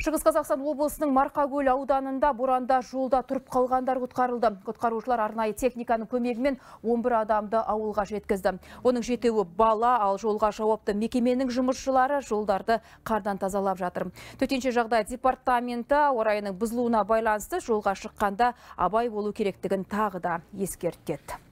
Шығыс Қазақстан облысының Марқакөл ауданында боранда жолда тұрып қалғандар құтқарылды. Құтқарушылар арнайы техниканың көмегімен 11 адамды ауылға жеткізді. Оның жетеуі бала, ал жолға жауапты мекеменің жұмысшылары жолдарды қардан тазалап жатыр. Төтенше жағдай департаменті орайының бұзылуына байланысты жолға шыққанда абай болу керектігін тағы да ескертеді.